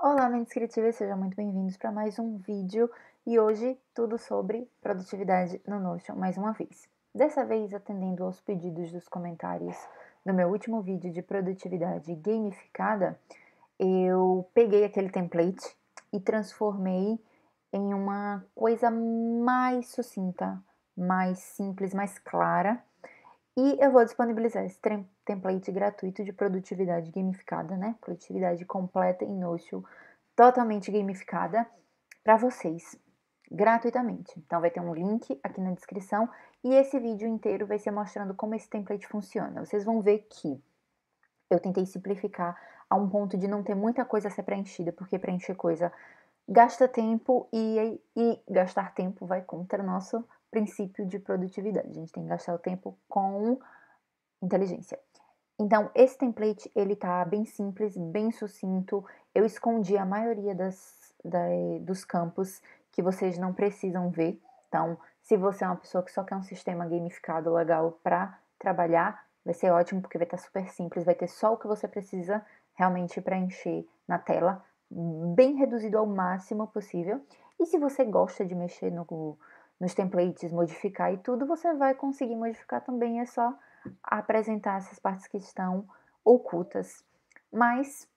Olá, mentes criativas, sejam muito bem-vindos para mais um vídeo e hoje tudo sobre produtividade no Notion mais uma vez. Dessa vez atendendo aos pedidos dos comentários do meu último vídeo de produtividade gamificada, eu peguei aquele template e transformei em uma coisa mais sucinta, mais simples, mais clara e eu vou disponibilizar esse template gratuito de produtividade gamificada, né? Produtividade completa em Notion, totalmente gamificada, para vocês, gratuitamente. Então vai ter um link aqui na descrição e esse vídeo inteiro vai ser mostrando como esse template funciona. Vocês vão ver que eu tentei simplificar a um ponto de não ter muita coisa a ser preenchida, porque preencher coisa gasta tempo e, e gastar tempo vai contra nosso princípio de produtividade. A gente tem que gastar o tempo com inteligência. Então, esse template, ele tá bem simples, bem sucinto. Eu escondi a maioria das, da, dos campos que vocês não precisam ver. Então, se você é uma pessoa que só quer um sistema gamificado legal para trabalhar, vai ser ótimo porque vai estar tá super simples, vai ter só o que você precisa realmente encher na tela, bem reduzido ao máximo possível. E se você gosta de mexer no nos templates, modificar e tudo, você vai conseguir modificar também, é só apresentar essas partes que estão ocultas. Mas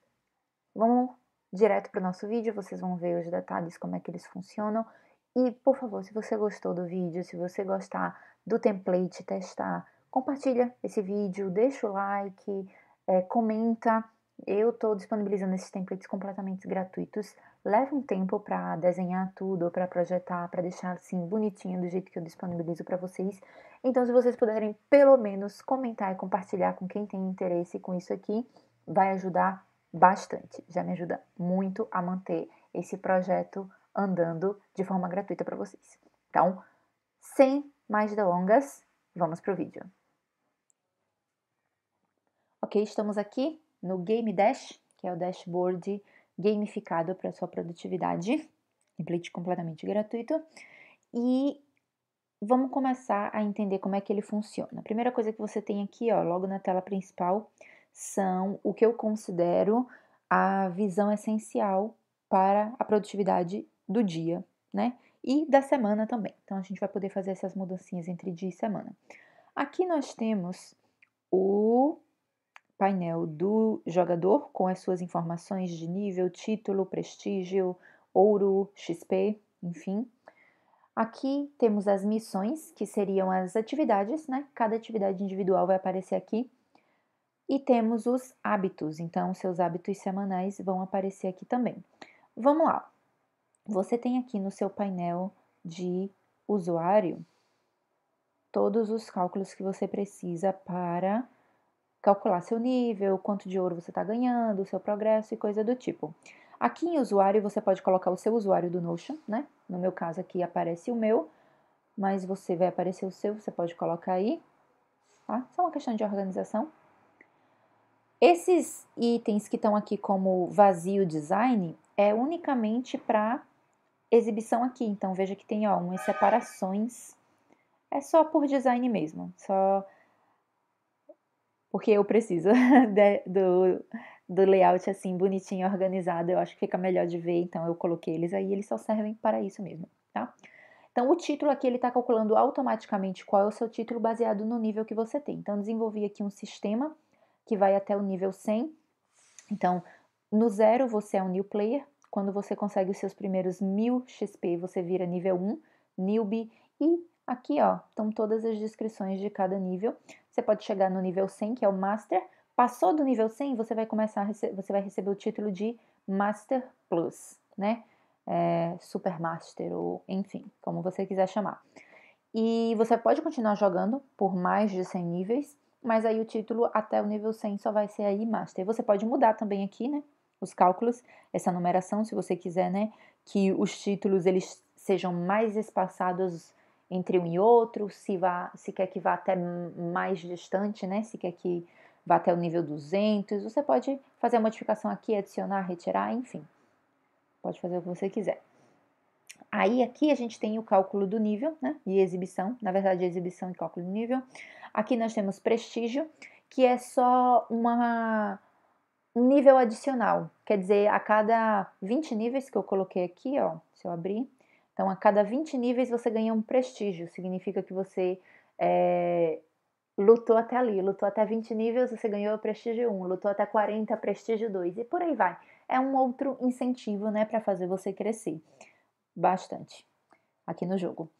vamos direto para o nosso vídeo, vocês vão ver os detalhes, como é que eles funcionam. E, por favor, se você gostou do vídeo, se você gostar do template, testar, compartilha esse vídeo, deixa o like, é, comenta. Eu estou disponibilizando esses templates completamente gratuitos Leva um tempo para desenhar tudo, para projetar, para deixar assim bonitinho do jeito que eu disponibilizo para vocês. Então, se vocês puderem pelo menos comentar e compartilhar com quem tem interesse com isso aqui, vai ajudar bastante. Já me ajuda muito a manter esse projeto andando de forma gratuita para vocês. Então, sem mais delongas, vamos pro vídeo. Ok, estamos aqui no Game Dash, que é o dashboard gamificado para sua produtividade, template completamente gratuito. E vamos começar a entender como é que ele funciona. A primeira coisa que você tem aqui, ó, logo na tela principal, são o que eu considero a visão essencial para a produtividade do dia, né? E da semana também. Então a gente vai poder fazer essas mudancinhas entre dia e semana. Aqui nós temos o painel do jogador com as suas informações de nível, título, prestígio, ouro, XP, enfim. Aqui temos as missões, que seriam as atividades, né? Cada atividade individual vai aparecer aqui. E temos os hábitos, então seus hábitos semanais vão aparecer aqui também. Vamos lá. Você tem aqui no seu painel de usuário todos os cálculos que você precisa para calcular seu nível, quanto de ouro você está ganhando, seu progresso e coisa do tipo. Aqui em usuário, você pode colocar o seu usuário do Notion, né? No meu caso aqui aparece o meu, mas você vai aparecer o seu, você pode colocar aí, tá? Só uma questão de organização. Esses itens que estão aqui como vazio design é unicamente para exibição aqui. Então veja que tem ó, umas separações. É só por design mesmo, só porque eu preciso de, do, do layout assim, bonitinho, organizado. Eu acho que fica melhor de ver, então eu coloquei eles aí. Eles só servem para isso mesmo, tá? Então, o título aqui ele está calculando automaticamente qual é o seu título baseado no nível que você tem. Então, desenvolvi aqui um sistema que vai até o nível 100. Então, no zero você é um new player. Quando você consegue os seus primeiros 1000 XP, você vira nível 1, newbie. E aqui, ó, estão todas as descrições de cada nível. Você pode chegar no nível 100, que é o Master. Passou do nível 100, você vai começar você vai receber o título de Master Plus, né? É, Super Master ou enfim, como você quiser chamar. E você pode continuar jogando por mais de 100 níveis, mas aí o título até o nível 100 só vai ser aí Master. Você pode mudar também aqui, né? Os cálculos, essa numeração, se você quiser, né? Que os títulos eles sejam mais espaçados entre um e outro, se, vá, se quer que vá até mais distante, né? se quer que vá até o nível 200, você pode fazer a modificação aqui, adicionar, retirar, enfim. Pode fazer o que você quiser. Aí aqui a gente tem o cálculo do nível, né? E exibição, na verdade, exibição e cálculo do nível. Aqui nós temos prestígio, que é só uma um nível adicional. Quer dizer, a cada 20 níveis que eu coloquei aqui, ó, se eu abrir, então, a cada 20 níveis você ganha um prestígio, significa que você é, lutou até ali, lutou até 20 níveis, você ganhou prestígio 1, lutou até 40, prestígio 2 e por aí vai. É um outro incentivo, né, para fazer você crescer bastante aqui no jogo.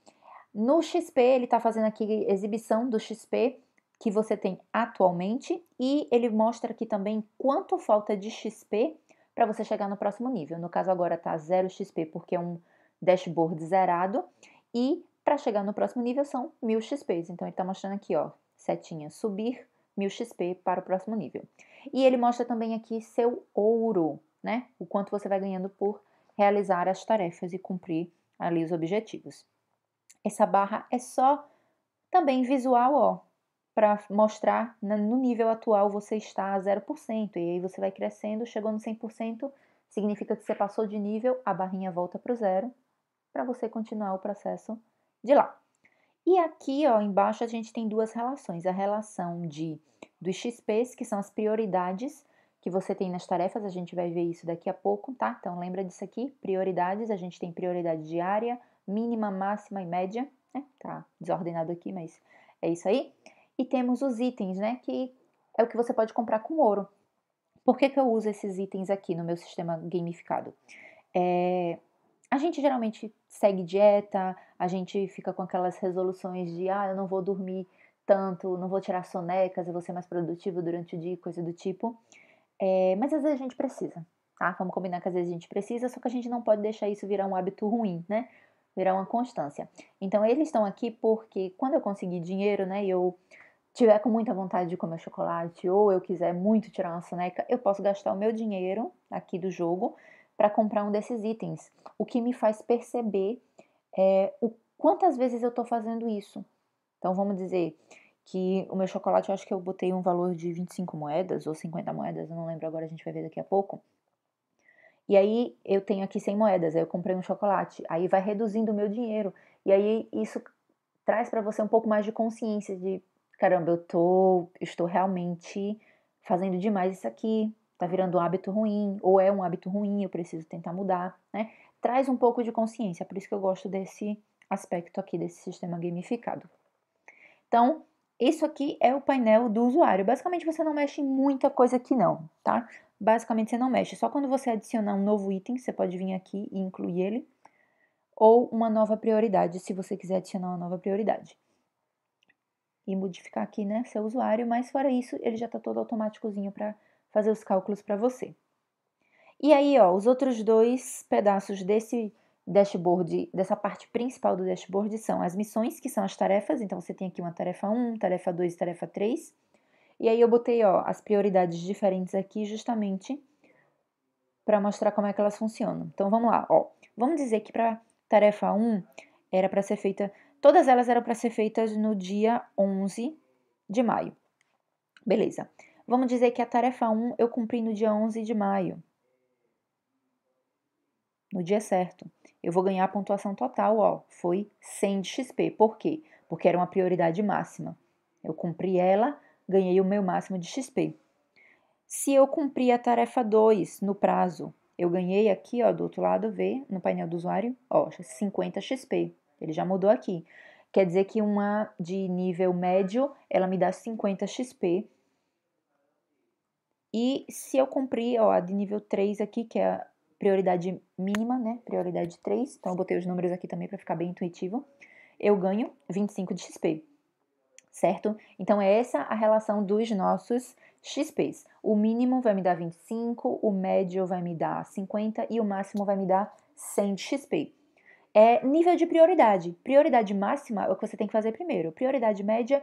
No XP, ele está fazendo aqui exibição do XP que você tem atualmente e ele mostra aqui também quanto falta de XP para você chegar no próximo nível. No caso agora está 0 XP porque é um dashboard zerado. E para chegar no próximo nível são 1000 XPs. Então ele está mostrando aqui, ó, setinha subir 1000 XP para o próximo nível. E ele mostra também aqui seu ouro, né? O quanto você vai ganhando por realizar as tarefas e cumprir ali os objetivos. Essa barra é só também visual, ó, para mostrar no nível atual você está a 0%, e aí você vai crescendo, chegou no 100%, significa que você passou de nível, a barrinha volta para o zero, para você continuar o processo de lá. E aqui, ó, embaixo a gente tem duas relações, a relação de dos XPs, que são as prioridades que você tem nas tarefas, a gente vai ver isso daqui a pouco, tá? Então lembra disso aqui, prioridades, a gente tem prioridade diária, mínima, máxima e média, né? Tá desordenado aqui, mas é isso aí. E temos os itens, né, que é o que você pode comprar com ouro. Por que, que eu uso esses itens aqui no meu sistema gamificado? É, a gente geralmente segue dieta, a gente fica com aquelas resoluções de ah, eu não vou dormir tanto, não vou tirar sonecas, eu vou ser mais produtivo durante o dia, coisa do tipo. É, mas às vezes a gente precisa, tá? Vamos combinar que às vezes a gente precisa, só que a gente não pode deixar isso virar um hábito ruim, né? Virar uma constância. Então eles estão aqui porque quando eu conseguir dinheiro, né, e eu tiver com muita vontade de comer chocolate ou eu quiser muito tirar uma soneca, eu posso gastar o meu dinheiro aqui do jogo para comprar um desses itens, o que me faz perceber é, o, quantas vezes eu estou fazendo isso. Então vamos dizer que o meu chocolate, eu acho que eu botei um valor de 25 moedas ou 50 moedas, eu não lembro agora, a gente vai ver daqui a pouco. E aí eu tenho aqui 100 moedas, aí eu comprei um chocolate, aí vai reduzindo o meu dinheiro. E aí isso traz para você um pouco mais de consciência de, caramba, eu tô, estou realmente fazendo demais isso aqui, tá virando um hábito ruim, ou é um hábito ruim, eu preciso tentar mudar, né? Traz um pouco de consciência, por isso que eu gosto desse aspecto aqui desse sistema gamificado. Então, isso aqui é o painel do usuário. Basicamente, você não mexe em muita coisa aqui não, tá? Basicamente, você não mexe. Só quando você adicionar um novo item, você pode vir aqui e incluir ele. Ou uma nova prioridade, se você quiser adicionar uma nova prioridade. E modificar aqui, né, seu usuário. Mas fora isso, ele já tá todo automáticozinho para fazer os cálculos para você. E aí, ó, os outros dois pedaços desse dashboard, dessa parte principal do dashboard são as missões, que são as tarefas, então você tem aqui uma tarefa 1, tarefa 2 e tarefa 3. E aí eu botei, ó, as prioridades diferentes aqui justamente para mostrar como é que elas funcionam. Então vamos lá, ó. Vamos dizer que para tarefa 1 era para ser feita, todas elas eram para ser feitas no dia 11 de maio. Beleza. Vamos dizer que a tarefa 1 eu cumpri no dia 11 de maio. No dia certo. Eu vou ganhar a pontuação total, ó, foi 100 de XP. Por quê? Porque era uma prioridade máxima. Eu cumpri ela, ganhei o meu máximo de XP. Se eu cumpri a tarefa 2 no prazo, eu ganhei aqui, ó, do outro lado, vê, no painel do usuário, ó, 50 XP. Ele já mudou aqui. Quer dizer que uma de nível médio, ela me dá 50 XP e se eu cumprir, ó, a de nível 3 aqui, que é a prioridade mínima, né? Prioridade 3, então eu botei os números aqui também para ficar bem intuitivo, eu ganho 25 de XP, certo? Então é essa a relação dos nossos XPs. O mínimo vai me dar 25, o médio vai me dar 50 e o máximo vai me dar 100 de XP. É nível de prioridade. Prioridade máxima é o que você tem que fazer primeiro. Prioridade média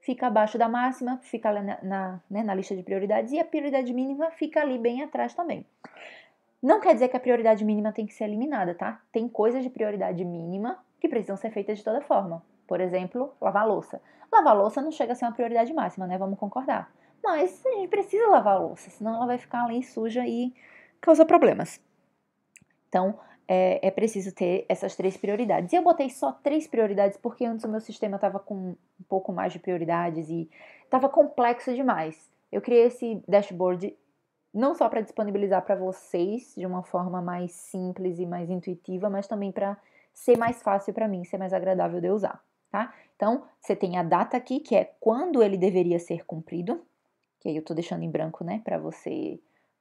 fica abaixo da máxima, fica na, na, né, na lista de prioridades, e a prioridade mínima fica ali bem atrás também. Não quer dizer que a prioridade mínima tem que ser eliminada, tá? Tem coisas de prioridade mínima que precisam ser feitas de toda forma. Por exemplo, lavar louça. Lavar louça não chega a ser uma prioridade máxima, né? Vamos concordar. Mas a gente precisa lavar a louça, senão ela vai ficar ali suja e causa problemas. Então, é, é, preciso ter essas três prioridades. E eu botei só três prioridades porque antes o meu sistema estava com um pouco mais de prioridades e estava complexo demais. Eu criei esse dashboard não só para disponibilizar para vocês de uma forma mais simples e mais intuitiva, mas também para ser mais fácil para mim, ser mais agradável de usar, tá? Então, você tem a data aqui, que é quando ele deveria ser cumprido, que aí eu estou deixando em branco, né, para você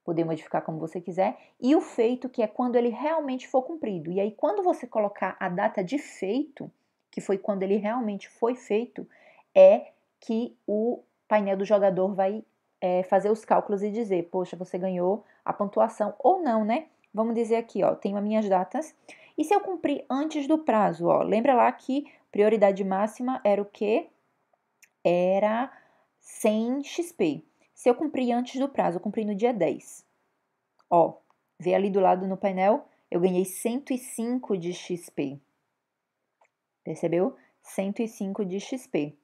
poder modificar como você quiser, e o feito, que é quando ele realmente for cumprido. E aí, quando você colocar a data de feito, que foi quando ele realmente foi feito, é que o painel do jogador vai é, fazer os cálculos e dizer, poxa, você ganhou a pontuação ou não, né? Vamos dizer aqui, ó, tenho as minhas datas. E se eu cumprir antes do prazo, ó, lembra lá que prioridade máxima era o quê? Era 100 XP. Se eu cumpri antes do prazo, eu cumpri no dia 10. Ó, vê ali do lado no painel, eu ganhei 105 de XP. Percebeu? 105 de XP.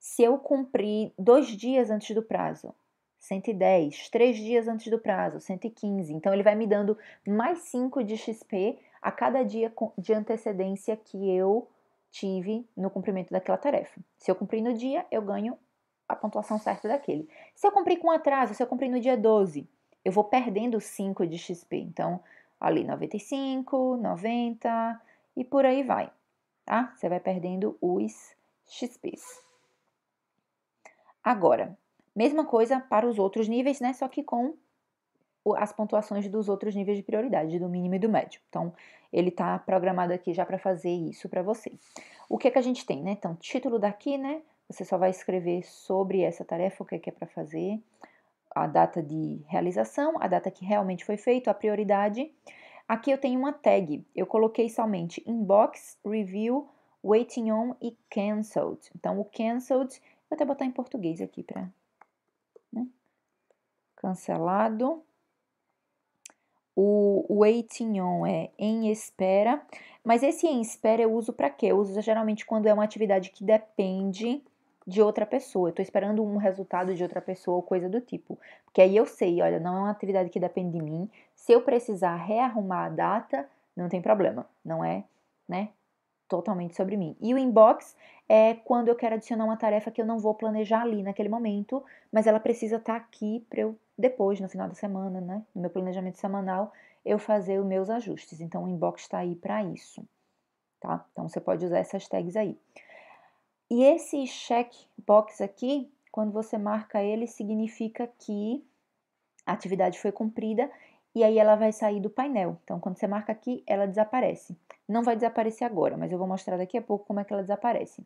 Se eu cumpri dois dias antes do prazo, 110, três dias antes do prazo, 115. Então, ele vai me dando mais 5 de XP a cada dia de antecedência que eu tive no cumprimento daquela tarefa. Se eu cumpri no dia, eu ganho a pontuação certa daquele. Se eu comprei com atraso, se eu comprei no dia 12, eu vou perdendo 5 de XP. Então, ali 95, 90 e por aí vai, tá? Você vai perdendo os XPs. Agora, mesma coisa para os outros níveis, né? Só que com as pontuações dos outros níveis de prioridade, do mínimo e do médio. Então, ele tá programado aqui já para fazer isso para você. O que é que a gente tem, né? Então, título daqui, né? Você só vai escrever sobre essa tarefa, o que é, que é para fazer, a data de realização, a data que realmente foi feito, a prioridade. Aqui eu tenho uma tag, eu coloquei somente inbox, review, waiting on e cancelled. Então, o cancelled, vou até botar em português aqui para. Né? Cancelado. O waiting on é em espera, mas esse em espera eu uso para quê? Eu uso geralmente quando é uma atividade que depende de outra pessoa, eu estou esperando um resultado de outra pessoa ou coisa do tipo. Porque aí eu sei, olha, não é uma atividade que depende de mim. Se eu precisar rearrumar a data, não tem problema, não é, né? Totalmente sobre mim. E o inbox é quando eu quero adicionar uma tarefa que eu não vou planejar ali naquele momento, mas ela precisa estar tá aqui para eu depois, no final da semana, né? No meu planejamento semanal, eu fazer os meus ajustes. Então o inbox está aí para isso, tá? Então você pode usar essas tags aí. E esse checkbox aqui, quando você marca ele, significa que a atividade foi cumprida e aí ela vai sair do painel. Então, quando você marca aqui, ela desaparece. Não vai desaparecer agora, mas eu vou mostrar daqui a pouco como é que ela desaparece.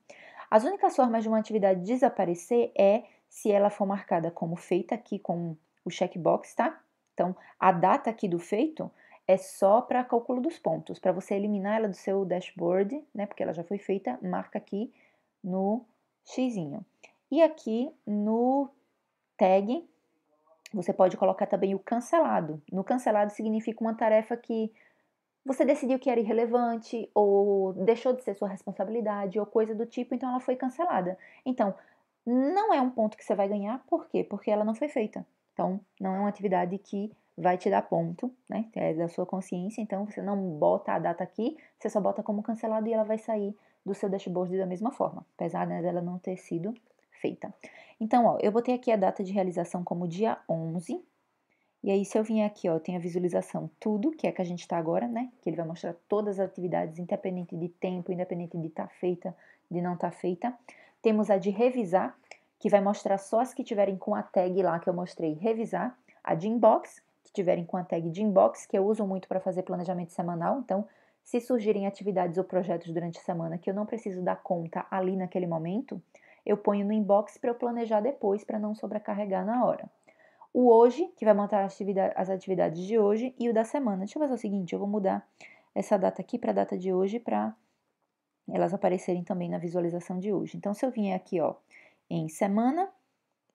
As únicas formas de uma atividade desaparecer é se ela for marcada como feita aqui com o checkbox, tá? Então, a data aqui do feito é só para cálculo dos pontos. Para você eliminar ela do seu dashboard, né? Porque ela já foi feita, marca aqui no x. E aqui no tag, você pode colocar também o cancelado. No cancelado significa uma tarefa que você decidiu que era irrelevante ou deixou de ser sua responsabilidade ou coisa do tipo, então ela foi cancelada. Então, não é um ponto que você vai ganhar, por quê? Porque ela não foi feita. Então, não é uma atividade que vai te dar ponto, né? É da sua consciência, então você não bota a data aqui, você só bota como cancelado e ela vai sair do seu dashboard da mesma forma, apesar né, dela não ter sido feita. Então, ó, eu botei aqui a data de realização como dia 11, e aí se eu vim aqui, ó, tem a visualização tudo, que é que a gente está agora, né, que ele vai mostrar todas as atividades, independente de tempo, independente de estar tá feita, de não estar tá feita. Temos a de revisar, que vai mostrar só as que tiverem com a tag lá que eu mostrei, revisar, a de inbox, que tiverem com a tag de inbox, que eu uso muito para fazer planejamento semanal, então se surgirem atividades ou projetos durante a semana que eu não preciso dar conta ali naquele momento, eu ponho no inbox para eu planejar depois para não sobrecarregar na hora. O hoje, que vai montar as atividades de hoje, e o da semana. Deixa eu fazer o seguinte: eu vou mudar essa data aqui para a data de hoje para elas aparecerem também na visualização de hoje. Então, se eu vier aqui ó, em semana,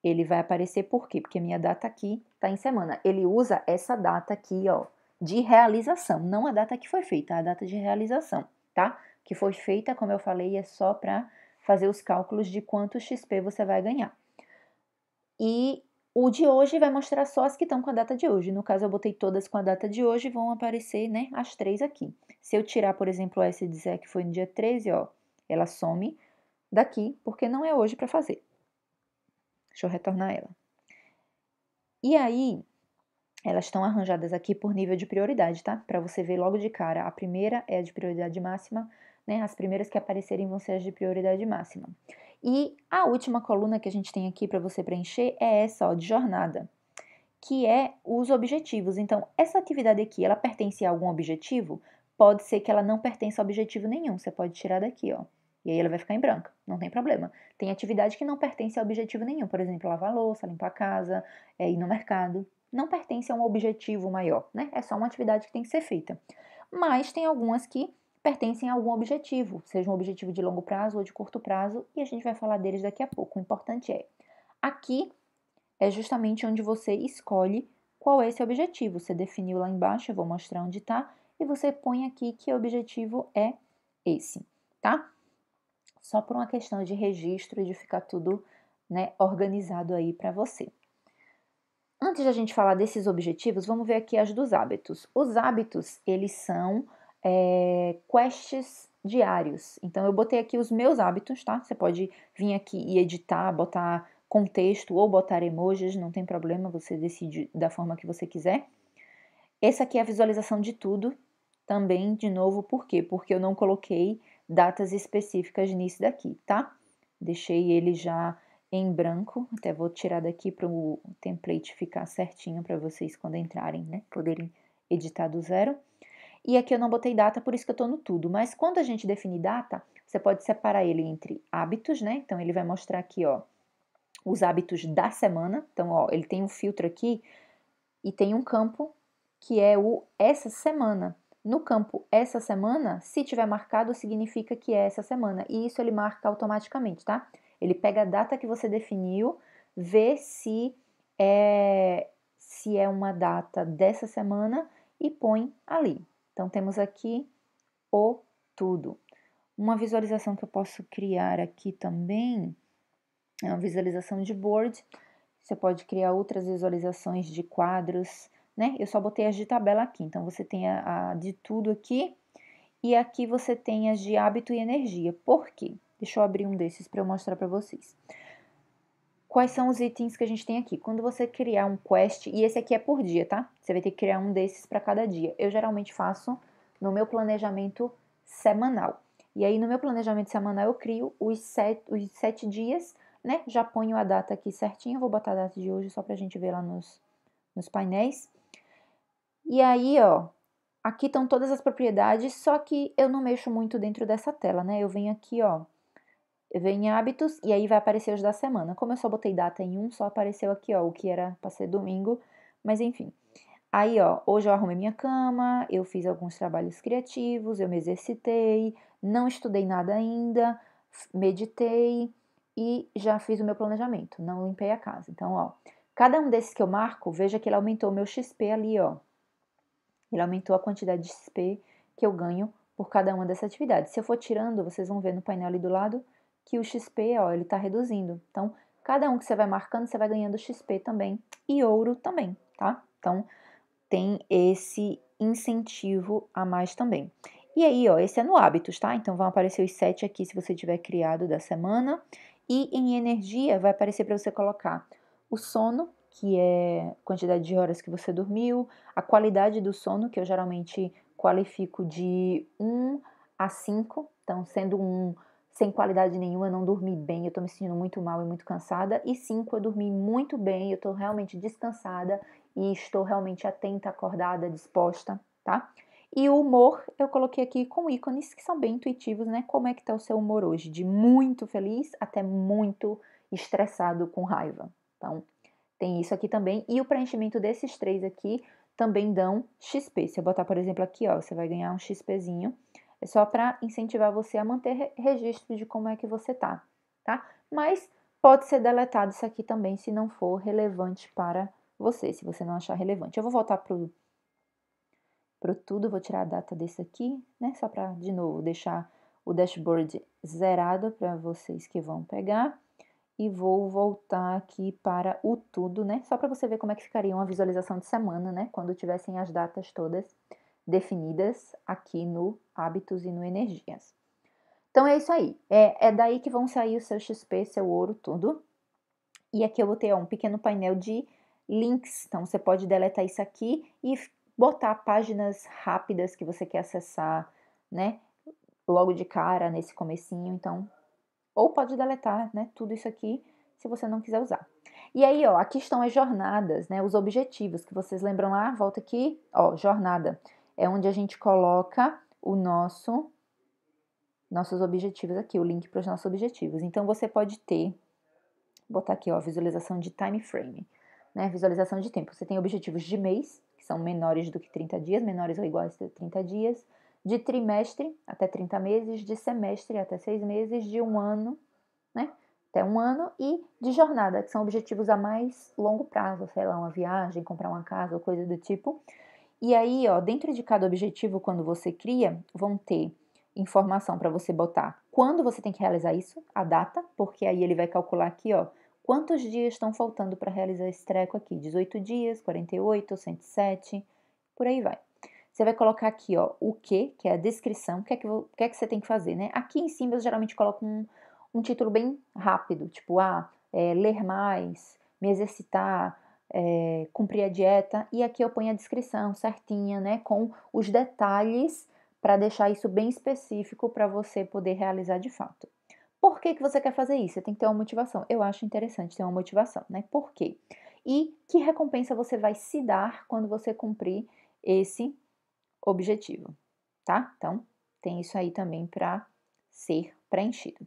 ele vai aparecer por quê? Porque minha data aqui está em semana. Ele usa essa data aqui, ó, de realização, não a data que foi feita, a data de realização, tá? Que foi feita, como eu falei, é só para fazer os cálculos de quanto XP você vai ganhar. E o de hoje vai mostrar só as que estão com a data de hoje. No caso, eu botei todas com a data de hoje, vão aparecer, né, as três aqui. Se eu tirar, por exemplo, essa e dizer que foi no dia 13, ó, ela some daqui, porque não é hoje para fazer. Deixa eu retornar ela. E aí, elas estão arranjadas aqui por nível de prioridade, tá? Para você ver logo de cara. A primeira é a de prioridade máxima, né? As primeiras que aparecerem vão ser as de prioridade máxima. E a última coluna que a gente tem aqui para você preencher é essa, ó, de jornada, que é os objetivos. Então, essa atividade aqui, ela pertence a algum objetivo? Pode ser que ela não pertença a objetivo nenhum. Você pode tirar daqui, ó. E aí ela vai ficar em branca, não tem problema. Tem atividade que não pertence a objetivo nenhum, por exemplo, lavar louça, limpar a casa, é, ir no mercado, não pertence a um objetivo maior, né? É só uma atividade que tem que ser feita. Mas tem algumas que pertencem a algum objetivo, seja um objetivo de longo prazo ou de curto prazo, e a gente vai falar deles daqui a pouco. O importante é, aqui é justamente onde você escolhe qual é esse objetivo. Você definiu lá embaixo, eu vou mostrar onde está, e você põe aqui que objetivo é esse, tá? Só por uma questão de registro e de ficar tudo né, organizado aí para você. Antes da gente falar desses objetivos, vamos ver aqui as dos hábitos. Os hábitos, eles são é, quests diários. Então, eu botei aqui os meus hábitos, tá? Você pode vir aqui e editar, botar contexto ou botar emojis, não tem problema, você decide da forma que você quiser. Essa aqui é a visualização de tudo, também, de novo, por quê? Porque eu não coloquei datas específicas nisso daqui, tá? Deixei ele já em branco. Até vou tirar daqui para o template ficar certinho para vocês quando entrarem, né? Poderem editar do zero. E aqui eu não botei data, por isso que eu estou no tudo. Mas quando a gente definir data, você pode separar ele entre hábitos, né? Então ele vai mostrar aqui, ó, os hábitos da semana. Então, ó, ele tem um filtro aqui e tem um campo que é o essa semana. No campo essa semana, se tiver marcado, significa que é essa semana. E isso ele marca automaticamente, tá? Ele pega a data que você definiu, vê se é, se é uma data dessa semana e põe ali. Então temos aqui o tudo. Uma visualização que eu posso criar aqui também é uma visualização de board. Você pode criar outras visualizações de quadros, né? Eu só botei as de tabela aqui, então você tem a, a de tudo aqui e aqui você tem as de hábito e energia. Por quê? Deixa eu abrir um desses para eu mostrar para vocês. Quais são os itens que a gente tem aqui? Quando você criar um quest, e esse aqui é por dia, tá? Você vai ter que criar um desses para cada dia. Eu geralmente faço no meu planejamento semanal. E aí, no meu planejamento semanal, eu crio os sete, os sete dias, né? Já ponho a data aqui certinho, vou botar a data de hoje só pra gente ver lá nos, nos painéis. E aí, ó, aqui estão todas as propriedades, só que eu não mexo muito dentro dessa tela, né? Eu venho aqui, ó, vem hábitos e aí vai aparecer os da semana. Como eu só botei data em um, só apareceu aqui, ó, o que era para ser domingo, mas enfim. Aí, ó, hoje eu arrumei minha cama, eu fiz alguns trabalhos criativos, eu me exercitei, não estudei nada ainda, meditei e já fiz o meu planejamento, não limpei a casa. Então, ó, cada um desses que eu marco, veja que ele aumentou o meu XP ali, ó. Ele aumentou a quantidade de XP que eu ganho por cada uma dessas atividades. Se eu for tirando, vocês vão ver no painel ali do lado que o XP, ó, ele tá reduzindo. Então, cada um que você vai marcando, você vai ganhando XP também e ouro também, tá? Então, tem esse incentivo a mais também. E aí, ó, esse é no hábitos, tá? Então vão aparecer os sete aqui se você tiver criado da semana. E em energia vai aparecer para você colocar o sono, que é quantidade de horas que você dormiu, a qualidade do sono, que eu geralmente qualifico de 1 a 5, então sendo um sem qualidade nenhuma, não dormi bem, eu tô me sentindo muito mal e muito cansada. E cinco, eu dormi muito bem, eu tô realmente descansada e estou realmente atenta, acordada, disposta, tá? E o humor, eu coloquei aqui com ícones que são bem intuitivos, né? Como é que tá o seu humor hoje? De muito feliz até muito estressado com raiva. Então, tem isso aqui também. E o preenchimento desses três aqui também dão XP. Se eu botar, por exemplo, aqui, ó, você vai ganhar um XPzinho é só para incentivar você a manter registro de como é que você tá, tá? Mas pode ser deletado isso aqui também se não for relevante para você, se você não achar relevante. Eu vou voltar pro pro tudo, vou tirar a data desse aqui, né? Só para de novo deixar o dashboard zerado para vocês que vão pegar e vou voltar aqui para o tudo, né? Só para você ver como é que ficaria uma visualização de semana, né? Quando tivessem as datas todas definidas aqui no Hábitos e no Energias. Então é isso aí. É, é daí que vão sair o seu XP, seu ouro, tudo. E aqui eu vou ter ó, um pequeno painel de links. Então você pode deletar isso aqui e botar páginas rápidas que você quer acessar, né? Logo de cara, nesse comecinho, então. Ou pode deletar, né? Tudo isso aqui, se você não quiser usar. E aí, ó, aqui estão as jornadas, né? Os objetivos que vocês lembram lá. Volta aqui, ó, jornada é onde a gente coloca o nosso nossos objetivos aqui, o link para os nossos objetivos. Então você pode ter botar aqui, ó, visualização de time frame, né? Visualização de tempo. Você tem objetivos de mês, que são menores do que 30 dias, menores ou iguais a 30 dias, de trimestre até 30 meses, de semestre até 6 meses, de um ano, né? Até um ano e de jornada, que são objetivos a mais longo prazo, sei lá, uma viagem, comprar uma casa ou coisa do tipo. E aí, ó, dentro de cada objetivo, quando você cria, vão ter informação para você botar quando você tem que realizar isso, a data, porque aí ele vai calcular aqui, ó, quantos dias estão faltando para realizar esse treco aqui, 18 dias, 48, 107, por aí vai. Você vai colocar aqui, ó, o que, que é a descrição, o que é que, o que, é que você tem que fazer, né? Aqui em cima eu geralmente coloco um, um título bem rápido, tipo, ah, é, ler mais, me exercitar, é, cumprir a dieta. E aqui eu ponho a descrição certinha, né, com os detalhes para deixar isso bem específico para você poder realizar de fato. Por que, que você quer fazer isso? Você tem que ter uma motivação. Eu acho interessante ter uma motivação, né? Por quê? E que recompensa você vai se dar quando você cumprir esse objetivo, tá? Então, tem isso aí também para ser preenchido.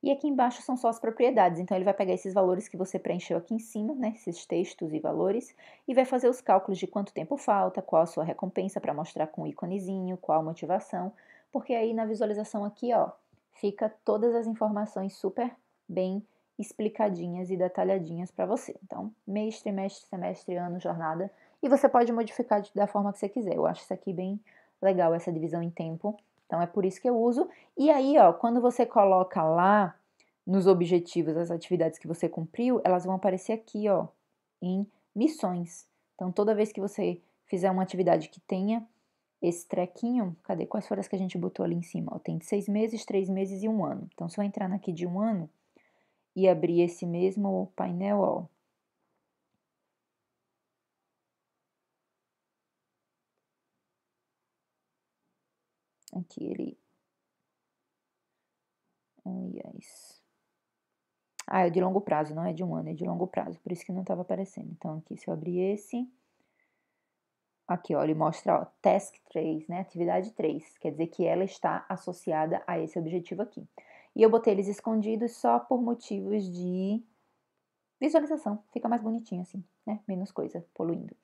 E aqui embaixo são só as propriedades, então ele vai pegar esses valores que você preencheu aqui em cima, né, esses textos e valores, e vai fazer os cálculos de quanto tempo falta, qual a sua recompensa para mostrar com o íconezinho, qual a motivação, porque aí na visualização aqui, ó, fica todas as informações super bem explicadinhas e detalhadinhas para você. Então, mês, trimestre, semestre, ano, jornada, e você pode modificar da forma que você quiser. Eu acho isso aqui bem legal, essa divisão em tempo, então é por isso que eu uso. E aí, ó, quando você coloca lá nos objetivos as atividades que você cumpriu, elas vão aparecer aqui, ó, em missões. Então toda vez que você fizer uma atividade que tenha esse trequinho, cadê quais foram as que a gente botou ali em cima? Ó, tem de seis meses, três meses e um ano. Então, se eu entrar naqui de um ano e abrir esse mesmo painel, ó, Aqui ele. Aliás. Ah, é de longo prazo, não é de um ano, é de longo prazo, por isso que não estava aparecendo. Então, aqui, se eu abrir esse. Aqui, olha, ele mostra, ó, task 3, né? Atividade 3. Quer dizer que ela está associada a esse objetivo aqui. E eu botei eles escondidos só por motivos de visualização. Fica mais bonitinho assim, né? Menos coisa poluindo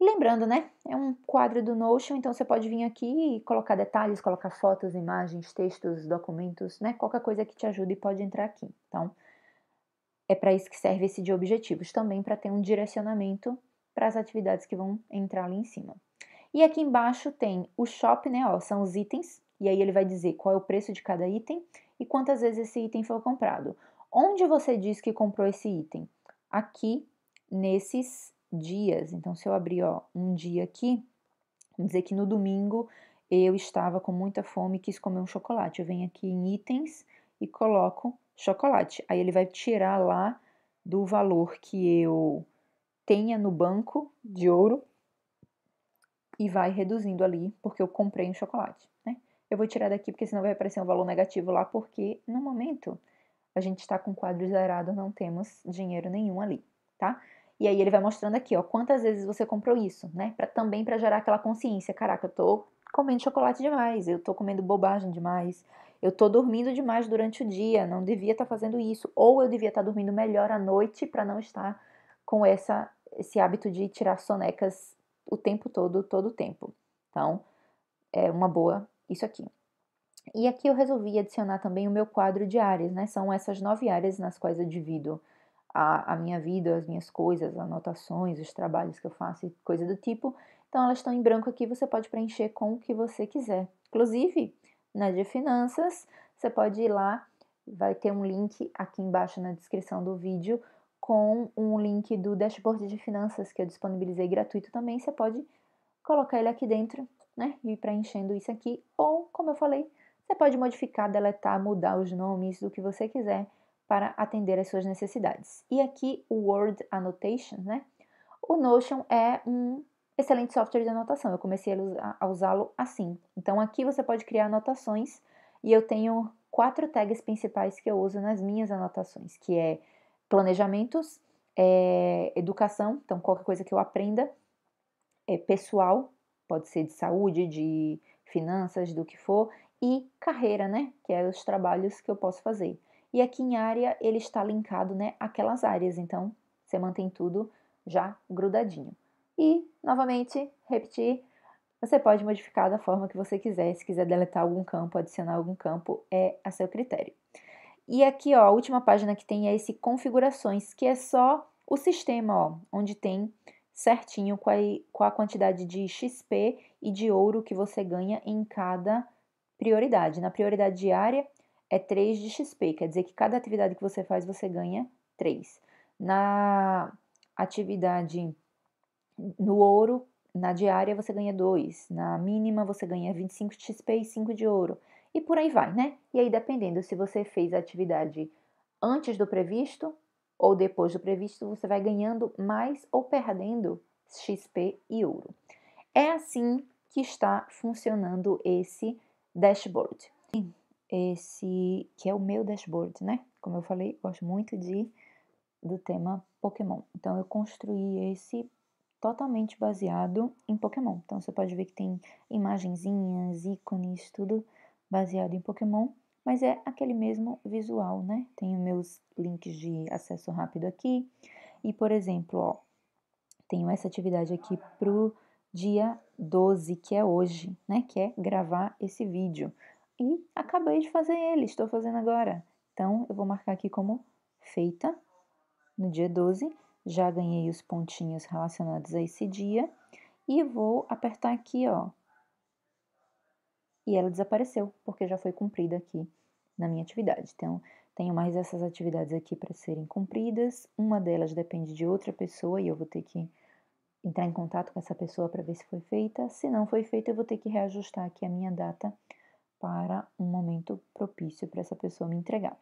lembrando, né? É um quadro do Notion, então você pode vir aqui e colocar detalhes, colocar fotos, imagens, textos, documentos, né? Qualquer coisa que te ajude pode entrar aqui. Então, é para isso que serve esse de objetivos, também para ter um direcionamento para as atividades que vão entrar ali em cima. E aqui embaixo tem o shop, né? Ó, são os itens, e aí ele vai dizer qual é o preço de cada item e quantas vezes esse item foi comprado. Onde você diz que comprou esse item? Aqui nesses dias. Então, se eu abrir ó, um dia aqui, vamos dizer que no domingo eu estava com muita fome e quis comer um chocolate. Eu venho aqui em itens e coloco chocolate. Aí ele vai tirar lá do valor que eu tenha no banco de ouro e vai reduzindo ali porque eu comprei um chocolate, né? Eu vou tirar daqui porque senão vai aparecer um valor negativo lá porque no momento a gente está com quadro zerado, não temos dinheiro nenhum ali, tá? E aí ele vai mostrando aqui, ó, quantas vezes você comprou isso, né? Pra, também para gerar aquela consciência, caraca, eu tô comendo chocolate demais, eu tô comendo bobagem demais, eu tô dormindo demais durante o dia, não devia estar tá fazendo isso, ou eu devia estar tá dormindo melhor à noite para não estar com essa esse hábito de tirar sonecas o tempo todo, todo o tempo. Então, é uma boa isso aqui. E aqui eu resolvi adicionar também o meu quadro de áreas, né? São essas nove áreas nas quais eu divido a, a minha vida, as minhas coisas, anotações, os trabalhos que eu faço e coisa do tipo. Então, elas estão em branco aqui, você pode preencher com o que você quiser. Inclusive, na de finanças, você pode ir lá, vai ter um link aqui embaixo na descrição do vídeo com um link do dashboard de finanças que eu disponibilizei gratuito também. Você pode colocar ele aqui dentro, né? E ir preenchendo isso aqui. Ou, como eu falei, você pode modificar, deletar, mudar os nomes do que você quiser para atender às suas necessidades. E aqui o Word Annotation, né? O Notion é um excelente software de anotação. Eu comecei a usá-lo assim. Então aqui você pode criar anotações e eu tenho quatro tags principais que eu uso nas minhas anotações, que é planejamentos, é, educação, então qualquer coisa que eu aprenda, é, pessoal, pode ser de saúde, de finanças, do que for, e carreira, né? Que é os trabalhos que eu posso fazer. E aqui em área ele está linkado, né, aquelas áreas. Então, você mantém tudo já grudadinho. E, novamente, repetir, você pode modificar da forma que você quiser. Se quiser deletar algum campo, adicionar algum campo, é a seu critério. E aqui, ó, a última página que tem é esse configurações, que é só o sistema, ó, onde tem certinho qual, é, qual a quantidade de XP e de ouro que você ganha em cada prioridade. Na prioridade diária, é 3 de XP, quer dizer que cada atividade que você faz você ganha 3. Na atividade no ouro, na diária você ganha 2, na mínima você ganha 25 de XP e 5 de ouro. E por aí vai, né? E aí dependendo se você fez a atividade antes do previsto ou depois do previsto, você vai ganhando mais ou perdendo XP e ouro. É assim que está funcionando esse dashboard esse que é o meu dashboard, né? Como eu falei, gosto muito de do tema Pokémon. Então eu construí esse totalmente baseado em Pokémon. Então você pode ver que tem imagenzinhas, ícones, tudo baseado em Pokémon, mas é aquele mesmo visual, né? Tenho meus links de acesso rápido aqui. E por exemplo, ó, tenho essa atividade aqui pro dia 12, que é hoje, né? Que é gravar esse vídeo e acabei de fazer ele, estou fazendo agora. Então, eu vou marcar aqui como feita no dia 12. Já ganhei os pontinhos relacionados a esse dia e vou apertar aqui, ó. E ela desapareceu, porque já foi cumprida aqui na minha atividade. Então, tenho mais essas atividades aqui para serem cumpridas. Uma delas depende de outra pessoa e eu vou ter que entrar em contato com essa pessoa para ver se foi feita. Se não foi feita, eu vou ter que reajustar aqui a minha data para um momento propício para essa pessoa me entregar.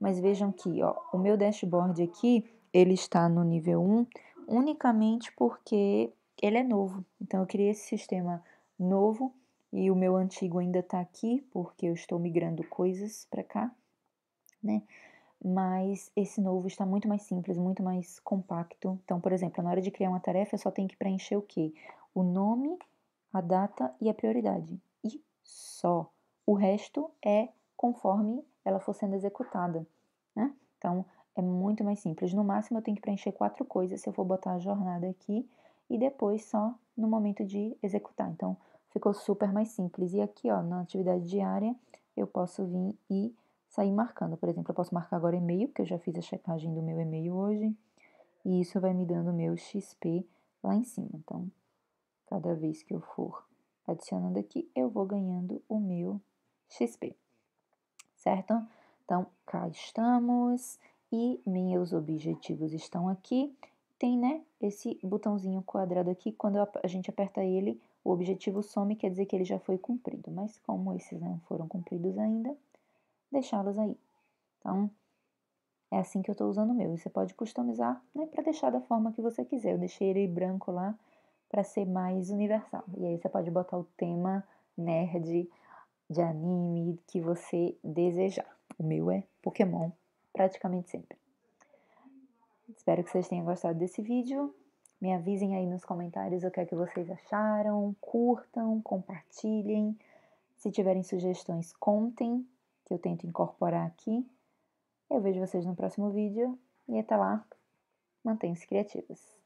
Mas vejam que ó, o meu dashboard aqui, ele está no nível 1 unicamente porque ele é novo. Então eu criei esse sistema novo e o meu antigo ainda está aqui porque eu estou migrando coisas para cá, né? Mas esse novo está muito mais simples, muito mais compacto. Então, por exemplo, na hora de criar uma tarefa, eu só tenho que preencher o quê? O nome, a data e a prioridade. E só o resto é conforme ela for sendo executada. Né? Então, é muito mais simples. No máximo, eu tenho que preencher quatro coisas se eu for botar a jornada aqui e depois só no momento de executar. Então, ficou super mais simples. E aqui, ó, na atividade diária, eu posso vir e sair marcando. Por exemplo, eu posso marcar agora e-mail, porque eu já fiz a checagem do meu e-mail hoje. E isso vai me dando o meu XP lá em cima. Então, cada vez que eu for adicionando aqui, eu vou ganhando o meu XP, certo? Então, cá estamos e meus objetivos estão aqui. Tem, né, esse botãozinho quadrado aqui, quando a gente aperta ele, o objetivo some, quer dizer que ele já foi cumprido. Mas como esses não foram cumpridos ainda, deixá-los aí. Então, é assim que eu estou usando o meu. E você pode customizar né, para deixar da forma que você quiser. Eu deixei ele branco lá para ser mais universal. E aí você pode botar o tema nerd de anime que você desejar. O meu é Pokémon, praticamente sempre. Espero que vocês tenham gostado desse vídeo. Me avisem aí nos comentários o que é que vocês acharam. Curtam, compartilhem. Se tiverem sugestões, contem, que eu tento incorporar aqui. Eu vejo vocês no próximo vídeo e até lá, mantenham-se criativos.